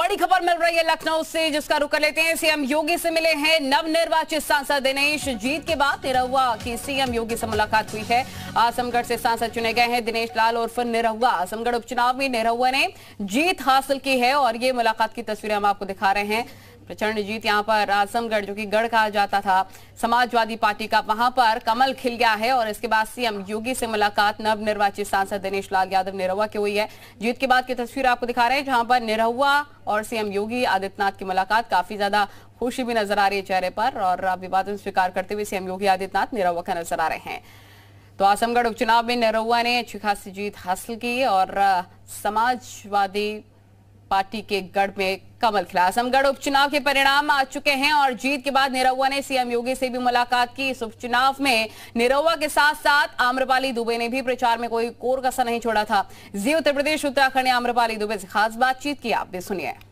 बड़ी खबर मिल रही है लखनऊ से जिसका रुक कर लेते हैं सीएम योगी से मिले हैं नवनिर्वाचित सांसद दिनेश जीत के बाद निरहुआ की सीएम योगी से मुलाकात हुई है आजमगढ़ से सांसद चुने गए हैं दिनेश लाल उर्फ निरहुआ आजमगढ़ उपचुनाव में निरहुआ ने जीत हासिल की है और ये मुलाकात की तस्वीरें हम आपको दिखा रहे हैं प्रचंड जीत यहाँ पर आजमगढ़ जो कि गढ़ कहा जाता था समाजवादी पार्टी का वहां पर कमल खिल गया है और इसके बाद सीएम योगी से मुलाकात नवनिर्वाचित सांसद दिनेश लाल यादव निरहुआ की हुई है जीत के बाद की तस्वीर आपको दिखा रहे हैं जहां पर निरहुआ और सीएम योगी आदित्यनाथ की मुलाकात काफी ज्यादा खुशी भी नजर आ रही है चेहरे पर और अभिवादन स्वीकार करते हुए सीएम योगी आदित्यनाथ निरहुआ का नजर आ रहे हैं तो आजमगढ़ उपचुनाव में निरहुआ ने अच्छी खासी जीत हासिल की और समाजवादी पार्टी के गढ़ में कमल खिला आजमगढ़ उपचुनाव के परिणाम आ चुके हैं और जीत के बाद निरहुआ ने सीएम योगी से भी मुलाकात की इस उपचुनाव में निरहुआ के साथ साथ आम्रपाली दुबे ने भी प्रचार में कोई कोर कसर नहीं छोड़ा था जी उत्तर प्रदेश उत्तराखंड ने आम्रपाली दुबे से खास बातचीत की आप भी सुनिए